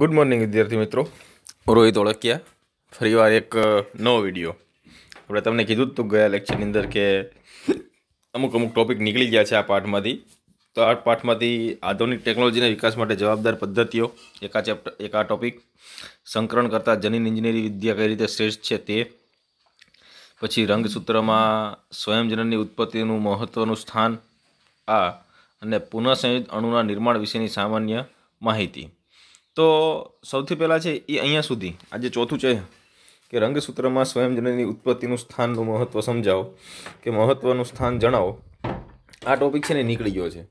good morning વિદ્યાર્થી મિત્રો રોહિત ઓળખિયા ફરીવાર એક નવો વિડીયો આપણે તમને કીધું હતું ગયા લેક્ચરની અંદર કે અમુક અમુક ટોપિક નીકળી ગયા છે આ પાઠમાંથી તો આ પાઠમાંથી આધુનિક ટેકનોલોજીના વિકાસ માટે જવાબદાર પદ્ધતિઓ એકા ચેપ્ટર એકા ટોપિક સંકરણ કરતાં જનીન ઇજનેરી વિદ્યા કઈ રીતે શ્રેષ્ઠ છે તે પછી રંગસૂત્રમાં સ્વયંજનનની ઉત્પત્તિનું મહત્ત્વનું સ્થાન આ અને પુનઃસંયોજિત અણુના નિર્માણ વિશેની સામાન્ય માહિતી તો સૌથી પહેલાં છે એ અહીંયા સુધી આજે ચોથું છે કે રંગસૂત્રમાં સ્વયંજનની ઉત્પત્તિનું સ્થાનનું મહત્ત્વ સમજાવો કે મહત્ત્વનું સ્થાન જણાવો આ ટોપિક છે ને નીકળી ગયો છે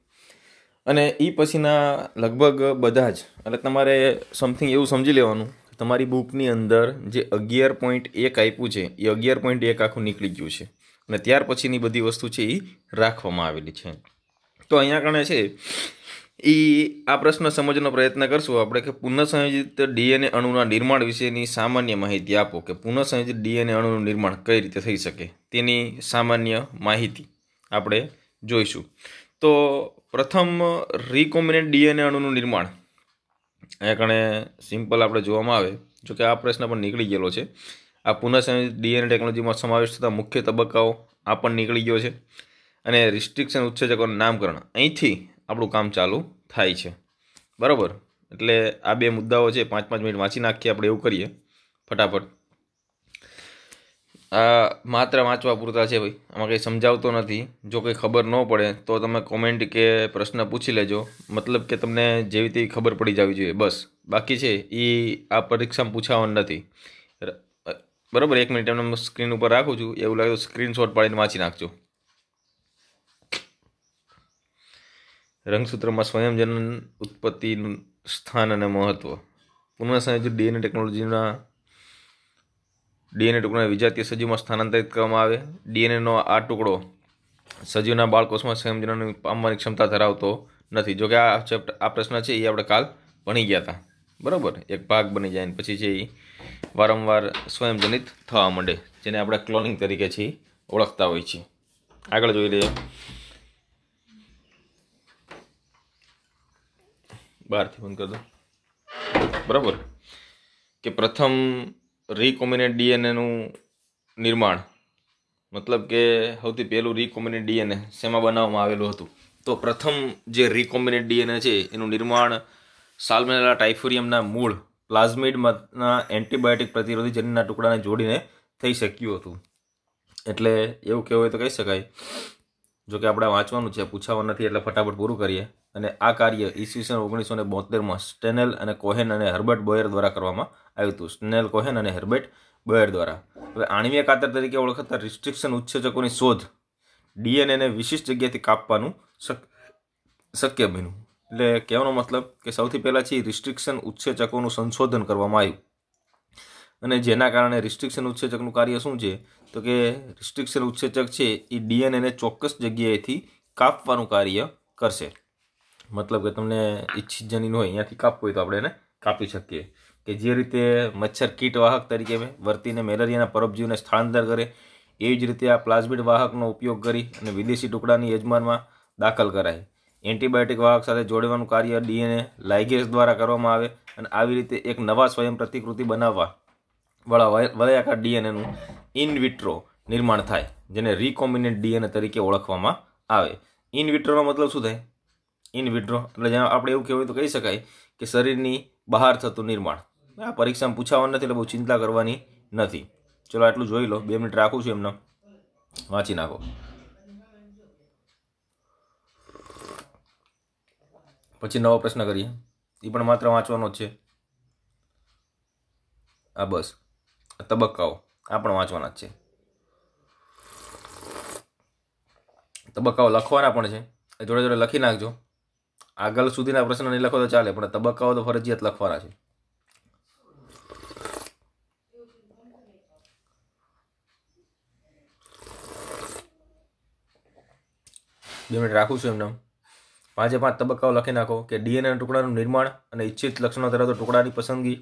અને એ પછીના લગભગ બધા જ એટલે તમારે સમથિંગ એવું સમજી લેવાનું તમારી બુકની અંદર જે અગિયાર પોઈન્ટ એક આપ્યું છે એ અગિયાર પોઈન્ટ એક આખું નીકળી ગયું છે અને ત્યાર પછીની બધી વસ્તુ છે એ રાખવામાં આવેલી છે તો અહીંયા કણે છે એ આ પ્રશ્ન સમજવાનો પ્રયત્ન કરશું આપણે કે પુનઃસંયોજિત ડીએનએ અણુના નિર્માણ વિશેની સામાન્ય માહિતી આપો કે પુનઃસંયોજિત ડીએનએ અણુનું નિર્માણ કઈ રીતે થઈ શકે તેની સામાન્ય માહિતી આપણે જોઈશું તો પ્રથમ રિકોમ્બિનેટ ડીએનએ અણુનું નિર્માણ એ કણે સિમ્પલ આપણે જોવામાં આવે જો કે આ પ્રશ્ન પણ નીકળી ગયેલો છે આ પુનઃસંયોજિત ડીએનએ ટેકનોલોજીમાં સમાવેશ થતા મુખ્ય તબક્કાઓ આ પણ નીકળી ગયો છે અને રિસ્ટ્રિક્શન ઉત્સેચકોનું નામકરણ અહીંથી આપણું કામ ચાલુ થાય છે બરાબર એટલે આ બે મુદ્દાઓ છે પાંચ પાંચ મિનિટ વાંચી નાખીએ આપણે એવું કરીએ ફટાફટ આ માત્ર વાંચવા પૂરતા છે ભાઈ આમાં કંઈ સમજાવતો નથી જો કંઈ ખબર ન પડે તો તમે કોમેન્ટ કે પ્રશ્ન પૂછી લેજો મતલબ કે તમને જેવી તેવી ખબર પડી જવી જોઈએ બસ બાકી છે એ આ પરીક્ષામાં પૂછાવાનું નથી બરાબર એક મિનિટ એમને સ્ક્રીન ઉપર રાખું છું એવું લાગે તો સ્ક્રીનશોટ પાડીને વાંચી નાખજો રંગસૂત્રમાં સ્વયંજનન ઉત્પત્તિનું સ્થાન અને મહત્ત્વ પુનઃસંયોજિત ડીએનએ ટેકનોલોજીના ડીએનએ ટુકડાને વિજાતીય સજીવમાં સ્થાનાંતરિત કરવામાં આવે ડીએનએનો આ ટુકડો સજીવના બાળકોષમાં સ્વયંજનન પામવાની ક્ષમતા ધરાવતો નથી જોકે આ ચેપ્ટર આ પ્રશ્ન છે એ આપણે કાલ ભણી ગયા હતા બરાબર એક ભાગ બની જાય પછી છે એ વારંવાર સ્વયંજનિત થવા માંડે જેને આપણે ક્લોનિંગ તરીકે છે ઓળખતા હોય છે આગળ જોઈ લઈએ બહારથી બંધ કરી દો બરાબર કે પ્રથમ રિકોમિનેટ ડીએનએનું નિર્માણ મતલબ કે સૌથી પહેલું રિકોમિનેટ ડીએનએ શેમાં બનાવવામાં આવેલું હતું તો પ્રથમ જે રિકોમિનેટ ડીએનએ છે એનું નિર્માણ સાલમેલા ટાઇફોરિયમના મૂળ પ્લાઝમિડમાંના એન્ટીબાયોટિક પ્રતિરોધી જનીનના ટુકડાને જોડીને થઈ શક્યું હતું એટલે એવું કહેવું હોય તો કહી શકાય જોકે આપણે વાંચવાનું છે પૂછાવાનું નથી એટલે ફટાફટ પૂરું કરીએ અને આ કાર્ય ઈસવીસન ઓગણીસો ને બોતેરમાં સ્ટેનેલ અને કોહેન અને હર્બર્ટ બોયર દ્વારા કરવામાં આવ્યું હતું સ્ટેનેલ કોહેન અને હર્બર્ટ બોયર દ્વારા હવે આણ્વીય કાતર તરીકે ઓળખાતા રિસ્ટ્રિક્શન ઉત્સેચકોની શોધ ડીએનએને વિશિષ્ટ જગ્યાએથી કાપવાનું શક્ય બન્યું એટલે કહેવાનો મતલબ કે સૌથી પહેલાં છે રિસ્ટ્રિક્શન ઉત્સેચકોનું સંશોધન કરવામાં આવ્યું અને જેના કારણે રિસ્ટ્રિક્શન ઉત્સેચકનું કાર્ય શું છે તો કે રિસ્ટ્રિક્શન ઉત્સેચક છે એ ડીએનએને ચોક્કસ જગ્યાએથી કાપવાનું કાર્ય કરશે મતલબ કે તમને ઈચ્છિત જનીનો હોય અહીંયાથી કાપવું હોય તો આપણે એને કાપી શકીએ કે જે રીતે મચ્છર કીટ વાહક તરીકે વર્તીને મેલેરિયાના પરોપજીવને સ્થળાંતર કરે એવી જ રીતે આ પ્લાઝમિડ વાહકનો ઉપયોગ કરી અને વિદેશી ટુકડાની યજમાનમાં દાખલ કરાય એન્ટીબાયોટિક વાહક સાથે જોડવાનું કાર્ય ડીએનએ લાઇગેસ દ્વારા કરવામાં આવે અને આવી રીતે એક નવા સ્વયં પ્રતિકૃતિ બનાવવા વાળા વલયાકાર ડીએનએનું ઇન વિટ્રો નિર્માણ થાય જેને રિકોમ્બિનેન્ટ ડીએનએ તરીકે ઓળખવામાં આવે ઇન વિટ્રોનો મતલબ શું થાય ઇન વિડ્રો એટલે જ્યાં આપણે એવું કહેવાય તો કહી શકાય કે શરીરની બહાર થતું નિર્માણ આ પરીક્ષામાં પૂછાવાનું નથી એટલે બહુ ચિંતા કરવાની નથી ચલો આટલું જોઈ લો બે મિનિટ રાખું છું એમને વાંચી નાખો પછી નવો પ્રશ્ન કરીએ એ પણ માત્ર વાંચવાનો જ છે આ બસ તબક્કાઓ આ પણ વાંચવાના જ છે તબક્કાઓ લખવાના પણ છે જોડે જોડે લખી નાખજો આગળ સુધીના પ્રશ્ન નહીં લખો તો ચાલે પણ તબક્કાઓ તો ફરજિયાત લખવાના છે બે મિનિટ રાખું છું એમને પાંચે પાંચ તબક્કાઓ લખી નાખો કે ડીએનએના ટુકડાનું નિર્માણ અને ઈચ્છિત લક્ષણો ધરાવતા ટુકડાની પસંદગી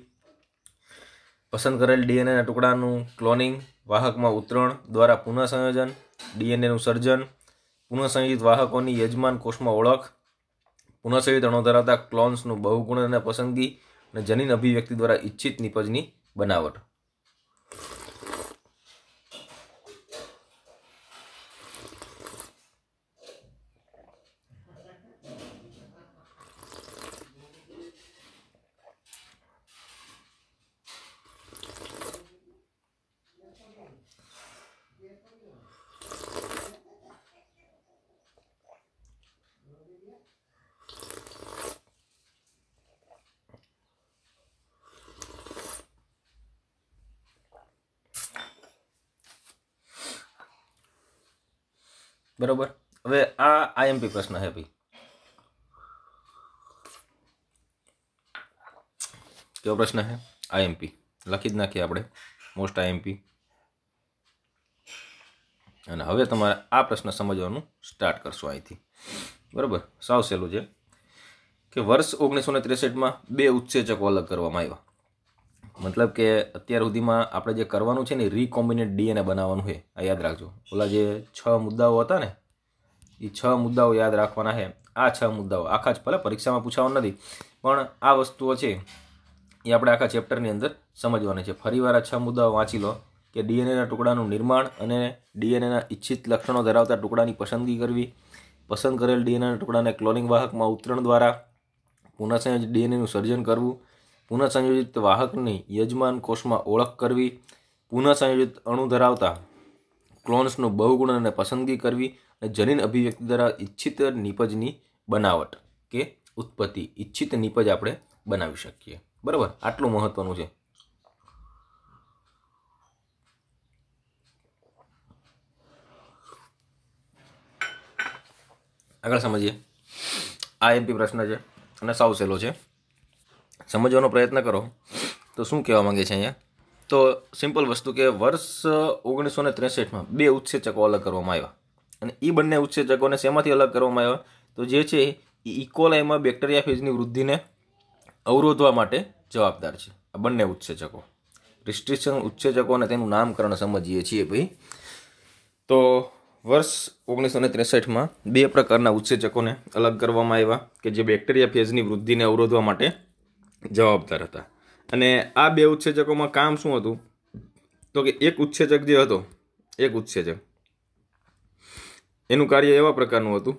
પસંદ કરેલ ડીએનએના ટુકડાનું ક્લોનિંગ વાહકમાં ઉતરણ દ્વારા પુનઃસંયોજન ડીએનએનું સર્જન પુનઃસંયોજિત વાહકોની યજમાન કોષમાં ઓળખ પુનઃસેવી તણો ધરાવતા ક્લોન્સનું બહુગુણ અને પસંદગી અને જનીન અભિવ્યક્તિ દ્વારા ઇચ્છિત નિપજની બનાવટ બરોબર હવે આ આઈએમપી પ્રશ્ન છે કેવો પ્રશ્ન હે આઈએમપી લખી જ નાખીએ આપણે મોસ્ટ આઈએમપી અને હવે તમારે આ પ્રશ્ન સમજવાનું સ્ટાર્ટ કરશો અહીંથી બરાબર સાવ સહેલું છે કે વર્ષ ઓગણીસો ને ત્રેસઠમાં બે ઉત્સેચકો અલગ કરવામાં આવ્યા મતલબ કે અત્યાર સુધીમાં આપણે જે કરવાનું છે ને રિકોમ્બિનેટ ડીએનએ બનાવવાનું છે આ યાદ રાખજો ઓલા જે છ મુદ્દાઓ હતા ને એ છ મુદ્દાઓ યાદ રાખવાના છે આ છ મુદ્દાઓ આખા જ ભલે પરીક્ષામાં પૂછાવાનો નથી પણ આ વસ્તુઓ છે એ આપણે આખા ચેપ્ટરની અંદર સમજવાની છે ફરીવાર આ છ મુદ્દાઓ વાંચી લો કે ડીએનએના ટુકડાનું નિર્માણ અને ડીએનએના ઇચ્છિત લક્ષણો ધરાવતા ટુકડાની પસંદગી કરવી પસંદ કરેલ ડીએનએના ટુકડાને ક્લોનિંગ વાહકમાં ઉતરણ દ્વારા પુનઃસંયોજ ડીએનએનું સર્જન કરવું પુનઃસંયોજિત વાહકની યજમાન કોષમાં ઓળખ કરવી પુનઃસંયોજિત અણુ ધરાવતા ક્લોન્સનું બહુગુણ અને પસંદગી કરવી અને જનીન અભિવ્યક્તિ દ્વારા ઈચ્છિત નિપજની બનાવટ કે ઉત્પત્તિ ઈચ્છિત નિપજ આપણે બનાવી શકીએ બરાબર આટલું મહત્વનું છે આગળ સમજીએ આ એમપી પ્રશ્ન છે અને સાવ સહેલો છે સમજવાનો પ્રયત્ન કરો તો શું કહેવા માંગે છે અહીંયા તો સિમ્પલ વસ્તુ કે વર્ષ ઓગણીસો ને ત્રેસઠમાં બે ઉત્સેચકો અલગ કરવામાં આવ્યા અને એ બંને ઉત્સેચકોને શેમાંથી અલગ કરવામાં આવ્યા તો જે છે એ ઇકોલાઈમાં બેક્ટેરિયા ફેઝની વૃદ્ધિને અવરોધવા માટે જવાબદાર છે આ બંને ઉત્સેચકો રિસ્ટ્રિક્શન ઉત્સેચકો અને તેનું નામકરણ સમજીએ છીએ ભાઈ તો વર્ષ ઓગણીસો ને ત્રેસઠમાં બે પ્રકારના ઉત્સેચકોને અલગ કરવામાં આવ્યા કે જે બેક્ટેરિયા ફેઝની વૃદ્ધિને અવરોધવા માટે જવાબદાર હતા અને આ બે ઉત્સેચકોમાં કામ શું હતું તો કે એક ઉત્સેચક જે હતો એક ઉત્સેચક એનું કાર્ય એવા પ્રકારનું હતું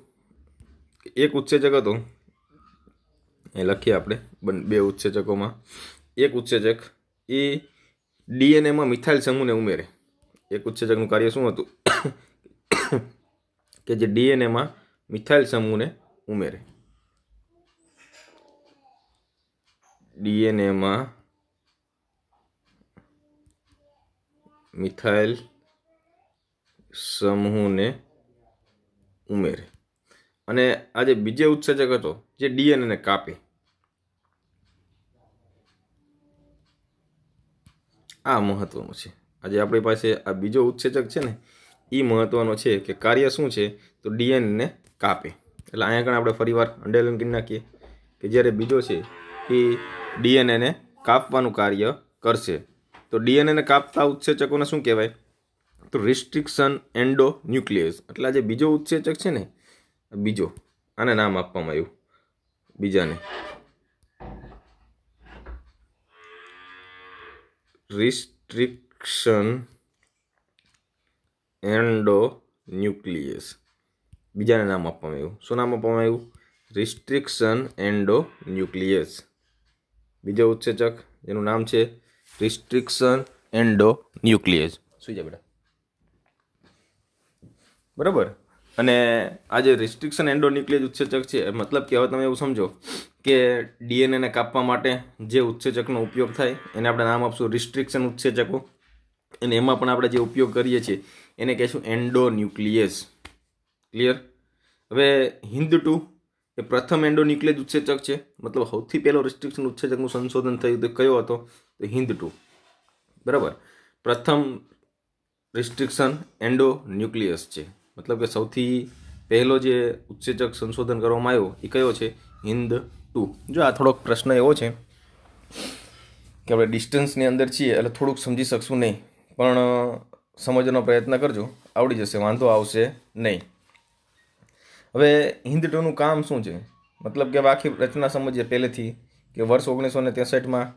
એક ઉત્સેચક હતો એ લખીએ આપણે બે ઉત્સેચકોમાં એક ઉત્સેચક એ ડીએનએમાં મિથાઇલ સમૂહને ઉમેરે એક ઉત્સેચકનું કાર્ય શું હતું કે જે ડીએનએમાં મિથાઇલ સમૂહને ઉમેરે ડીએનએમાં મિથાઇલ સમૂહને ઉમેરે અને આ જે બીજે ઉત્સર્જક હતો જે ડીએનએને કાપે આ મહત્વનું છે આજે આપણી પાસે આ બીજો ઉત્સેચક છે ને એ મહત્વનો છે કે કાર્ય શું છે તો ડીએનએને કાપે એટલે અહીંયા આગળ આપણે ફરીવાર અંડરલાઈન કરી નાખીએ કે જ્યારે બીજો છે એ ડીએનએને કાપવાનું કાર્ય કરશે તો ડીએનએને કાપતા ઉત્સેચકોને શું કહેવાય તો રિસ્ટ્રિક્શન એન્ડો ન્યુક્લિયસ એટલે જે બીજો ઉત્સેચક છે ને બીજો આને નામ આપવામાં આવ્યું બીજાને રિસ્ટ્રિક્શન એન્ડો ન્યુક્લિયસ બીજાને નામ આપવામાં આવ્યું શું નામ આપવામાં આવ્યું રિસ્ટ્રિક્શન એન્ડો ન્યુક્લિયસ બીજો ઉત્સેચક એનું નામ છે રિસ્ટ્રિક્શન એન્ડો ન્યુક્લિયસ સુઈ જા બેટા બરાબર અને આ જે રિસ્ટ્રિક્શન એન્ડો ન્યુક્લિયસ ઉત્સેચક છે મતલબ કે હવે તમે એવું સમજો કે ડીએનએને કાપવા માટે જે ઉત્સેચકનો ઉપયોગ થાય એને આપણે નામ આપશું રિસ્ટ્રિક્શન ઉત્સેચકો અને એમાં પણ આપણે જે ઉપયોગ કરીએ છીએ એને કહેશું એન્ડો ન્યુક્લિયસ ક્લિયર હવે હિન્દ ટુ કે પ્રથમ એન્ડોન્યુક્લિયસ ઉત્સેચક છે મતલબ સૌથી પહેલો રિસ્ટ્રિક્શન ઉત્સેચકનું સંશોધન થયું તો કયો હતો તો હિન્દ ટુ બરાબર પ્રથમ રિસ્ટ્રિક્શન એન્ડો ન્યુક્લિયસ છે મતલબ કે સૌથી પહેલો જે ઉત્સેચક સંશોધન કરવામાં આવ્યો એ કયો છે હિન્દ ટુ જો આ થોડોક પ્રશ્ન એવો છે કે આપણે ડિસ્ટન્સની અંદર છીએ એટલે થોડુંક સમજી શકશું નહીં પણ સમજવાનો પ્રયત્ન કરજો આવડી જશે વાંધો આવશે નહીં હવે હિન્દ કામ શું છે મતલબ કે આખી રચના સમજીએ પહેલેથી કે વર્ષ ઓગણીસો ને ત્રેસઠમાં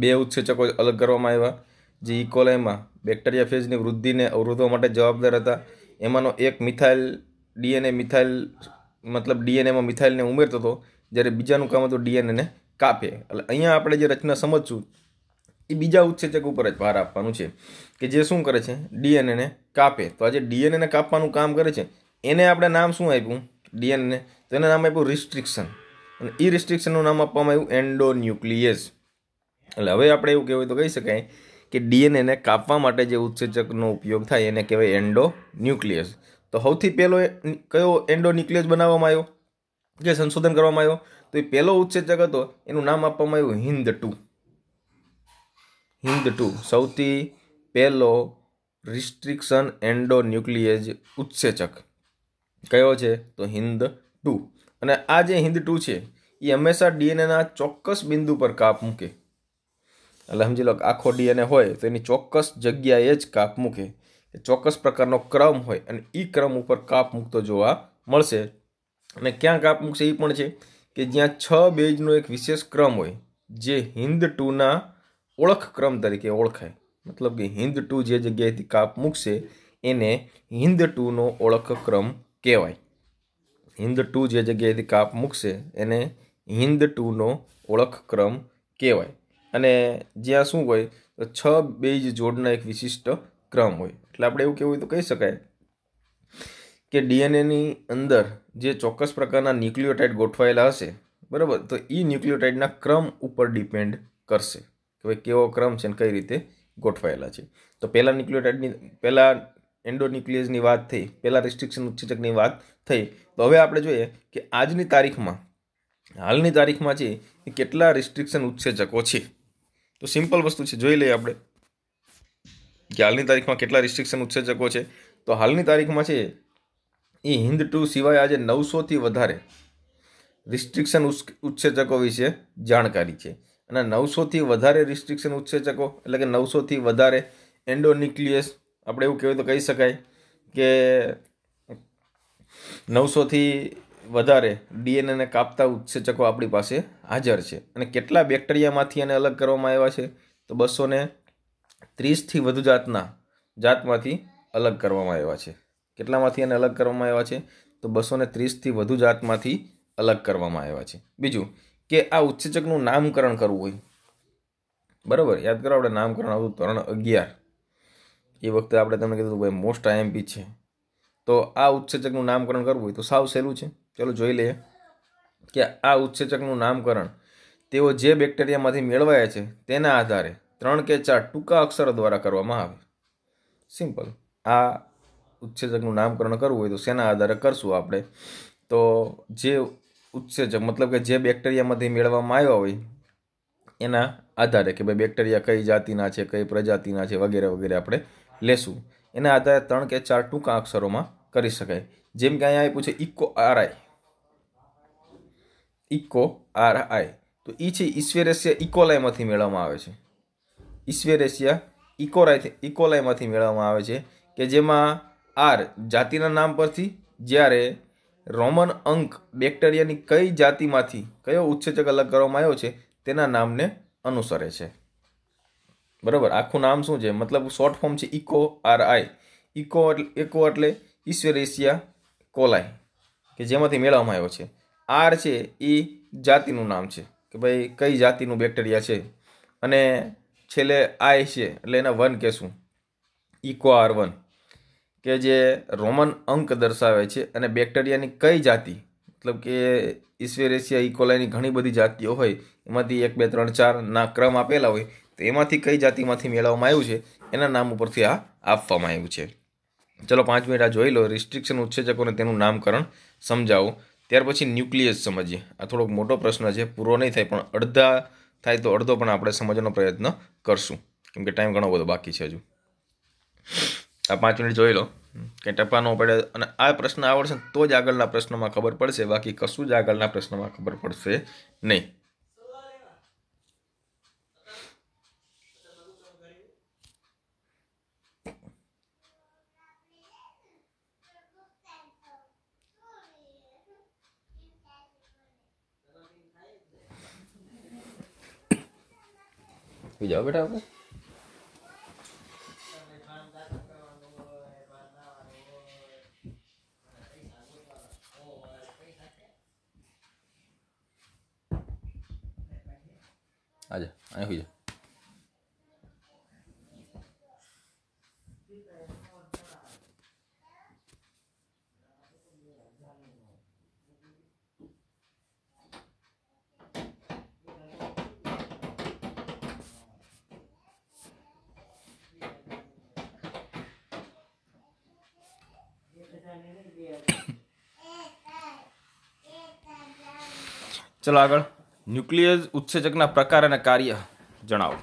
બે ઉત્સેચકો અલગ કરવામાં આવ્યા જે ઇકોલાઈમાં બેક્ટેરિયા ફેઝની વૃદ્ધિને અવરોધવા માટે જવાબદાર હતા એમાંનો એક મિથાઇલ ડીએનએ મિથાઇલ મતલબ ડીએનએમાં મિથાઇલને ઉમેરતો હતો જ્યારે બીજાનું કામ હતું ડીએનએને કાપે એટલે અહીંયા આપણે જે રચના સમજશું એ બીજા ઉત્સેચક ઉપર જ ભાર આપવાનું છે કે જે શું કરે છે ડીએનએને કાપે તો આજે ડીએનએને કાપવાનું કામ કરે છે એને આપણે નામ શું આપ્યું ડીએનએને તો એને નામ આપ્યું રિસ્ટ્રિક્શન અને એ રિસ્ટ્રિક્શનનું નામ આપવામાં આવ્યું એન્ડોન્યુક્લિયસ એટલે હવે આપણે એવું કહેવાય તો કહી શકાય કે ડીએનએને કાપવા માટે જે ઉત્સેચકનો ઉપયોગ થાય એને કહેવાય એન્ડો ન્યુક્લિયસ તો સૌથી પહેલો કયો એન્ડો ન્યુક્લિયસ બનાવવામાં આવ્યો જે સંશોધન કરવામાં આવ્યો તો એ પહેલો ઉત્સેચક હતો એનું નામ આપવામાં આવ્યું હિન્દ ટુ હિન્દ ટુ સૌથી પહેલો રિસ્ટ્રિક્શન એન્ડો ન્યુક્લિયસ ઉત્સેચક કયો છે તો હિન્દ ટુ અને આ જે હિન્દ ટુ છે એ હંમેશા ડીએનએના ચોક્કસ બિંદુ પર કાપ મૂકે એટલે સમજી લો આખો ડીએનએ હોય તો એની ચોક્કસ જગ્યાએ જ કાપ મૂકે ચોક્કસ પ્રકારનો ક્રમ હોય અને એ ક્રમ ઉપર કાપ મૂકતો જોવા મળશે અને ક્યાં કાપ મૂકશે એ પણ છે કે જ્યાં છ બેજનો એક વિશેષ ક્રમ હોય જે હિન્દ ટુના ઓળખ ક્રમ તરીકે ઓળખાય મતલબ કે હિન્દ ટુ જે જગ્યાએથી કાપ મૂકશે એને હિન્દ ટુનો ઓળખ ક્રમ કહેવાય હિન્દ ટુ જે જગ્યાએથી કાપ મૂકશે એને હિન્દ ટુનો ઓળખ ક્રમ કહેવાય અને જ્યાં શું હોય તો છ બેજ જોડના એક વિશિષ્ટ ક્રમ હોય એટલે આપણે એવું કહેવું તો કહી શકાય કે ડીએનએની અંદર જે ચોક્કસ પ્રકારના ન્યુક્લિયોટાઇડ ગોઠવાયેલા હશે બરાબર તો એ ન્યુક્લિયોટાઇડના ક્રમ ઉપર ડિપેન્ડ કરશે કે ભાઈ કેવો ક્રમ છે અને કઈ રીતે ગોઠવાયેલા છે તો પહેલાં ન્યુક્લિયોટાઇડની પહેલાં એન્ડોન્યુક્લિયસની વાત થઈ પહેલાં રિસ્ટ્રિક્શન ઉત્સેચકની વાત થઈ તો હવે આપણે જોઈએ કે આજની તારીખમાં હાલની તારીખમાં છે એ કેટલા રિસ્ટ્રિક્શન ઉત્સેચકો છે તો સિમ્પલ વસ્તુ છે જોઈ લઈએ આપણે કે હાલની તારીખમાં કેટલા રિસ્ટ્રિક્શન ઉત્સેચકો છે તો હાલની તારીખમાં છે એ હિન્દ ટુ સિવાય આજે નવસોથી વધારે રિસ્ટ્રિક્શન ઉત્સેચકો વિશે જાણકારી છે અને નવસોથી વધારે રિસ્ટ્રિક્શન ઉત્સેચકો એટલે કે નવસોથી વધારે એન્ડોન્યુક્લિયસ આપણે એવું કહેવાય તો કહી શકાય કે નવસોથી વધારે ડીએનએને કાપતા ઉત્સેચકો આપણી પાસે હાજર છે અને કેટલા બેક્ટેરિયામાંથી એને અલગ કરવામાં આવ્યા છે તો બસો ને ત્રીસથી વધુ જાતના જાતમાંથી અલગ કરવામાં આવ્યા છે કેટલામાંથી એને અલગ કરવામાં આવ્યા છે તો બસો ને ત્રીસથી વધુ જાતમાંથી અલગ કરવામાં આવ્યા છે બીજું કે આ ઉત્સેચકનું નામકરણ કરવું હોય બરાબર યાદ કરો આપણે નામકરણ આવતું ધોરણ અગિયાર એ વખતે આપણે તમને કીધું ભાઈ મોસ્ટ આઈએમપી છે તો આ ઉત્સેચકનું નામકરણ કરવું હોય તો સાવ સહેલું છે ચલો જોઈ લઈએ કે આ ઉત્સેચકનું નામકરણ તેઓ જે બેક્ટેરિયામાંથી મેળવાયા છે તેના આધારે ત્રણ કે ચાર ટૂંકા અક્ષરો દ્વારા કરવામાં આવે સિમ્પલ આ ઉત્સેચકનું નામકરણ કરવું હોય તો શેના આધારે કરશું આપણે તો જે ઉત્સેચક મતલબ કે જે બેક્ટેરિયામાંથી મેળવવામાં આવ્યા હોય એના આધારે કે ભાઈ બેક્ટેરિયા કઈ જાતિના છે કઈ પ્રજાતિના છે વગેરે વગેરે આપણે લેશું એના આધારે ત્રણ કે ચાર ટૂંકા અક્ષરોમાં કરી શકાય જેમ કે અહીંયા આપ્યું છે Eco R I Eco R I તો ઈ છે ઈશ્વેરેશિયા ઇકોલાઈમાંથી મેળવવામાં આવે છે ઈશ્વેરેશિયા ઇકોરાઈ ઇકોલાઈમાંથી મેળવવામાં આવે છે કે જેમાં આર જાતિના નામ પરથી જ્યારે રોમન અંક બેક્ટેરિયાની કઈ જાતિમાંથી કયો ઉચ્છેચક અલગ કરવામાં આવ્યો છે તેના નામને અનુસરે છે બરાબર આખું નામ શું છે મતલબ શોર્ટ ફોર્મ છે ઇકો આર આઈ ઇકો એટલે ઇકો એટલે ઈશ્વરેશિયા કોલાઈ કે જેમાંથી મેળવવામાં આવ્યો છે આર છે એ જાતિનું નામ છે કે ભાઈ કઈ જાતિનું બેક્ટેરિયા છે અને છેલ્લે આઈ છે એટલે એના વન કહેશું ઇકો આર વન કે જે રોમન અંક દર્શાવે છે અને બેક્ટેરિયાની કઈ જાતિ મતલબ કે ઈશ્વર એશિયા ઇકોલાઈની ઘણી બધી જાતિઓ હોય એમાંથી એક બે ત્રણ ચાર ના ક્રમ આપેલા હોય તો એમાંથી કઈ જાતિમાંથી મેળવવામાં આવ્યું છે એના નામ ઉપરથી આ આપવામાં આવ્યું છે ચલો પાંચ મિનિટ આ જોઈ લો રિસ્ટ્રિક્શન ઉત્સેચકોને તેનું નામકરણ સમજાવો ત્યાર પછી ન્યુક્લિયસ સમજીએ આ થોડોક મોટો પ્રશ્ન છે પૂરો નહીં થાય પણ અડધા થાય તો અડધો પણ આપણે સમજવાનો પ્રયત્ન કરશું કેમ કે ટાઈમ ઘણો બધો બાકી છે હજુ આ પાંચ મિનિટ જોઈ લો કે ટપાનો પડે અને આ પ્રશ્ન આવડશે તો જ આગળના પ્રશ્નમાં ખબર પડશે બાકી કશું જ આગળના પ્રશ્નમાં ખબર પડશે નહીં વિજાઓ બેટા આપણે ચલો આગળ ન્યુક્લિયસ ઉત્સેચકના પ્રકાર અને કાર્ય જણાવો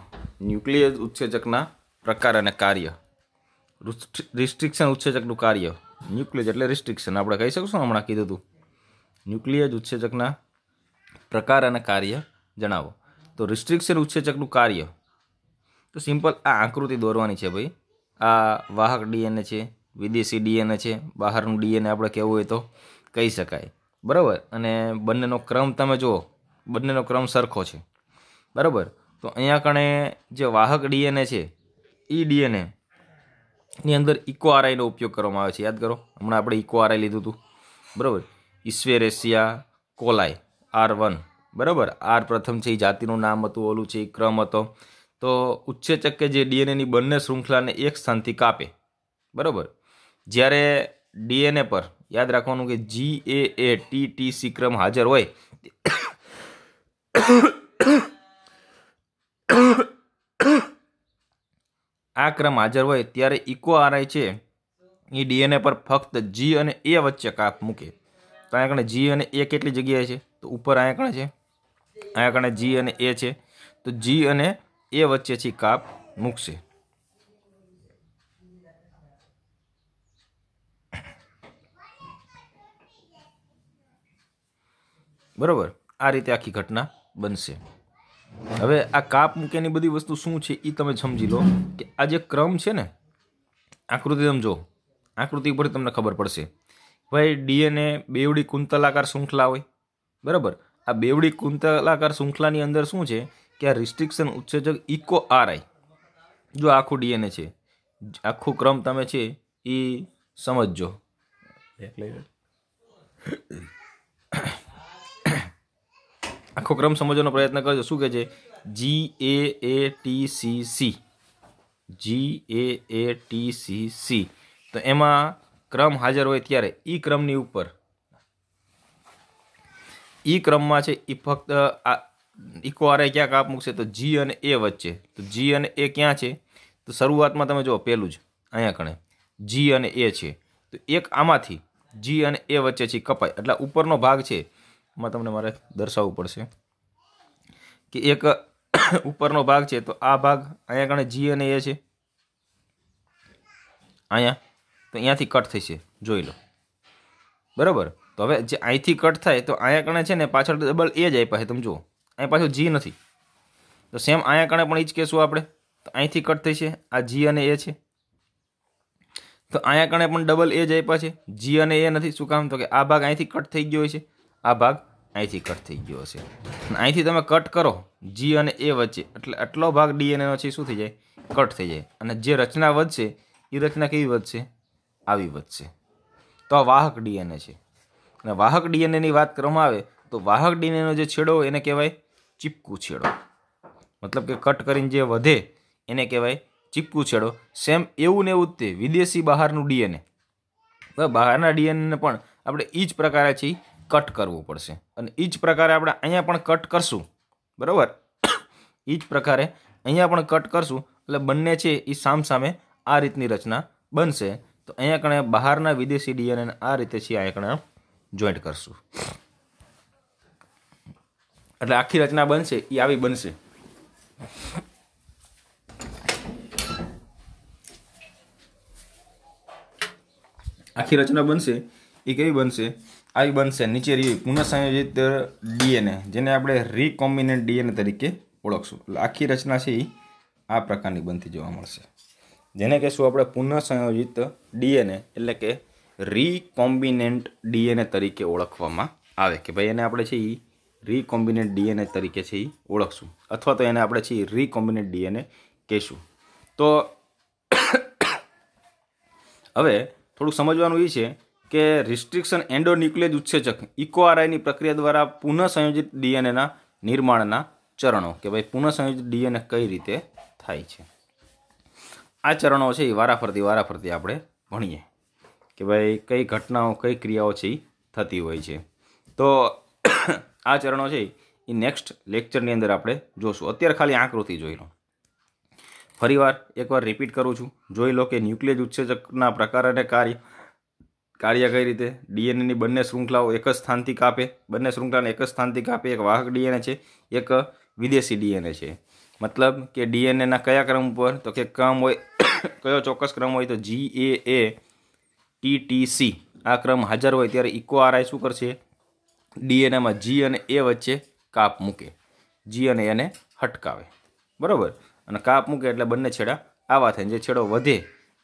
ન્યુક્લિયસ ઉત્સેચકના પ્રકાર અને કાર્ય રિસ્ટ્રિક્શન ઉત્સેચકનું કાર્ય ન્યુક્લિયસ એટલે રિસ્ટ્રિક્શન આપણે કહી શકશું હમણાં કીધું હતું ન્યુક્લિયસ ઉત્સેજકના પ્રકાર અને કાર્ય જણાવો તો રિસ્ટ્રિક્શન ઉત્સેચકનું કાર્ય તો સિમ્પલ આ આકૃતિ દોરવાની છે ભાઈ આ વાહક ડીએનએ છે વિદેશી ડીએનએ છે બહારનું ડીએનએ આપણે કહેવું હોય તો કહી શકાય બરાબર અને બંનેનો ક્રમ તમે જુઓ બંનેનો ક્રમ સરખો છે બરાબર તો અહીંયા કણે જે વાહક ડીએનએ છે એ ડીએનએ ની અંદર ઇકો આરઆઈનો ઉપયોગ કરવામાં આવે છે યાદ કરો હમણાં આપણે ઇકો આરઆઈ લીધું હતું બરાબર ઈશ્વેરેશિયા કોલાય આર વન બરાબર આર પ્રથમ છે એ જાતિનું નામ હતું ઓલું છે એ ક્રમ હતો તો ઉચ્છેચક કે જે ડીએનએની બંને શૃંખલાને એક સ્થાનથી કાપે બરાબર જ્યારે ડીએનએ પર યાદ રાખવાનું કે G A A T T C ક્રમ હાજર હોય આ ક્રમ હાજર હોય ત્યારે ઇકો આરઆઈ છે એ ડીએનએ પર ફક્ત જી અને એ વચ્ચે કાપ મૂકે તો અહીંયા કણે જી અને એ કેટલી જગ્યાએ છે તો ઉપર અહીંયા કણે છે અહીંયા કણે જી અને એ છે તો જી અને એ વચ્ચેથી કાપ મૂકશે બરાબર આ રીતે આખી ઘટના બનશે હવે આ કાપ મૂકેની બધી વસ્તુ શું છે એ તમે સમજી લો કે આ જે ક્રમ છે ને આકૃતિ તમે જો આકૃતિ ઉપર તમને ખબર પડશે ભાઈ ડીએનએ બેવડી કુંતલાકાર શૃંખલા હોય બરાબર આ બેવડી કુંતલાકાર શૃંખલાની અંદર શું છે કે આ રિસ્ટ્રિક્શન ઉત્સેચક ઇકો આરઆઈ જો આખું ડીએનએ છે આખો ક્રમ તમે છે એ સમજજો આખો ક્રમ સમજવાનો પ્રયત્ન કરજો શું કહે છે G A A T C C G A A T C C તો એમાં ક્રમ હાજર હોય ત્યારે ઈ ક્રમની ઉપર ઈ ક્રમમાં છે એ ફક્ત આ ઇકો આરે ક્યાં કાપ મૂકશે તો જી અને એ વચ્ચે તો જી અને એ ક્યાં છે તો શરૂઆતમાં તમે જુઓ પહેલું જ અહીંયા કણે જી અને એ છે તો એક આમાંથી જી અને એ વચ્ચે છે કપાય એટલે ઉપરનો ભાગ છે માં તમને મારે દર્શાવવું પડશે કે એક ઉપરનો ભાગ છે તો આ ભાગ અહીંયા કારણે જી અને એ છે અહીંયા તો અહીંયાથી કટ થશે જોઈ લો બરાબર તો હવે જે અહીંથી કટ થાય તો અહીંયા કણે છે ને પાછળ ડબલ એ જ આપ્યા છે તમે જુઓ અહીં પાછું જી નથી તો સેમ અહીંયા કણે પણ એ જ કહેશું આપણે તો અહીંથી કટ થઈ છે આ જી અને એ છે તો અહીંયા કણે પણ ડબલ એ જ આપ્યા છે જી અને એ નથી શું કામ તો કે આ ભાગ અહીંથી કટ થઈ ગયો હોય છે આ ભાગ અહીંથી કટ થઈ ગયો હશે અહીંથી તમે કટ કરો જી અને એ વચ્ચે એટલે આટલો ભાગ ડીએનએનો છે શું થઈ જાય કટ થઈ જાય અને જે રચના વધશે એ રચના કેવી વધશે આવી વધશે તો આ વાહક ડીએનએ છે અને વાહક ડીએનએની વાત કરવામાં આવે તો વાહક ડીએનએનો જે છેડો એને કહેવાય ચીપકુ છેડો મતલબ કે કટ કરીને જે વધે એને કહેવાય ચીપકુ છેડો સેમ એવું ને એવું જ તે વિદેશી બહારનું ડીએનએ બહારના ડીએનએને પણ આપણે એ જ પ્રકારે છીએ કટ કરવું પડશે અને એ જ પ્રકારે આપણે અહીંયા પણ કટ કરશું બરાબર એ જ પ્રકારે અહીંયા પણ કટ કરશું એટલે બંને છે એ સામસામે આ રીતની રચના બનશે તો અહીંયા કણે બહારના વિદેશી ડીએનએને આ રીતે છે અહીંયા કણે જોઈન્ટ કરશું એટલે આખી રચના બનશે એ આવી બનશે આખી રચના બનશે એ કેવી બનશે આવી બનશે નીચે રહી પુનઃસંયોજિત ડીએનએ જેને આપણે રિકોમ્બિનેન્ટ ડીએનએ તરીકે ઓળખશું એટલે આખી રચના છે એ આ પ્રકારની બનતી જોવા મળશે જેને કહેશું આપણે પુનઃસંયોજિત ડીએનએ એટલે કે રિકોમ્બિનેન્ટ ડીએનએ તરીકે ઓળખવામાં આવે કે ભાઈ એને આપણે છે એ રિકોમ્બિનેટ ડીએનએ તરીકે છે એ ઓળખશું અથવા તો એને આપણે છે એ રિકોમ્બિનેન્ટ ડીએનએ કહેશું તો હવે થોડુંક સમજવાનું એ છે કે રિસ્ટ્રિક્શન એન્ડોન્યુક્લિયજ ઉત્સેચક ઇકોઆરઆઈની પ્રક્રિયા દ્વારા પુનઃસંયોજિત ડીએનએના નિર્માણના ચરણો કે ભાઈ પુનઃસંયોજિત ડીએનએ કઈ રીતે થાય છે આ ચરણો છે એ વારાફરતી વારાફરતી આપણે ભણીએ કે ભાઈ કઈ ઘટનાઓ કઈ ક્રિયાઓ છે એ થતી હોય છે તો આ ચરણો છે એ નેક્સ્ટ લેક્ચરની અંદર આપણે જોશું અત્યારે ખાલી આકૃતિ જોઈ લો ફરીવાર એકવાર રિપીટ કરું છું જોઈ લો કે ન્યુક્લિયજ ઉત્સેચકના પ્રકાર અને કાર્ય કાર્ય કઈ રીતે ડીએનએની બંને શૃંખલાઓ એક જ સ્થાનથી કાપે બંને શૃંખલાને એક જ સ્થાનથી કાપે એક વાહક ડીએનએ છે એક વિદેશી ડીએનએ છે મતલબ કે ડીએનએના કયા ક્રમ ઉપર તો કે ક્રમ હોય કયો ચોક્કસ ક્રમ હોય તો G A A T T C આ ક્રમ હાજર હોય ત્યારે ઇકો આરઆઈ શું કરશે ડીએનએમાં જી અને એ વચ્ચે કાપ મૂકે જી અને એને હટકાવે બરાબર અને કાપ મૂકે એટલે બંને છેડા આવા થાય જે છેડો વધે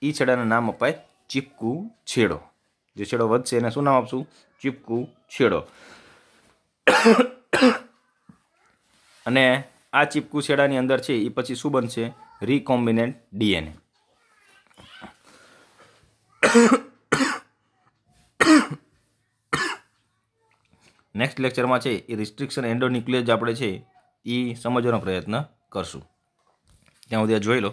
એ છેડાનું નામ અપાય ચીપકું છેડો જે છેડો વધશે એને શું નામ આપશું ચીપકું છેડો અને આ ચીપકું છેડાની અંદર છે એ પછી શું બનશે રિકોમ્બિનેન્ટ ડીએનએ નેક્સ્ટ લેક્ચરમાં છે એ રિસ્ટ્રિક્શન એન્ડો એન્ડોન્યુક્લિયસ આપણે છે એ સમજવાનો પ્રયત્ન કરશું ત્યાં સુધી જોઈ લો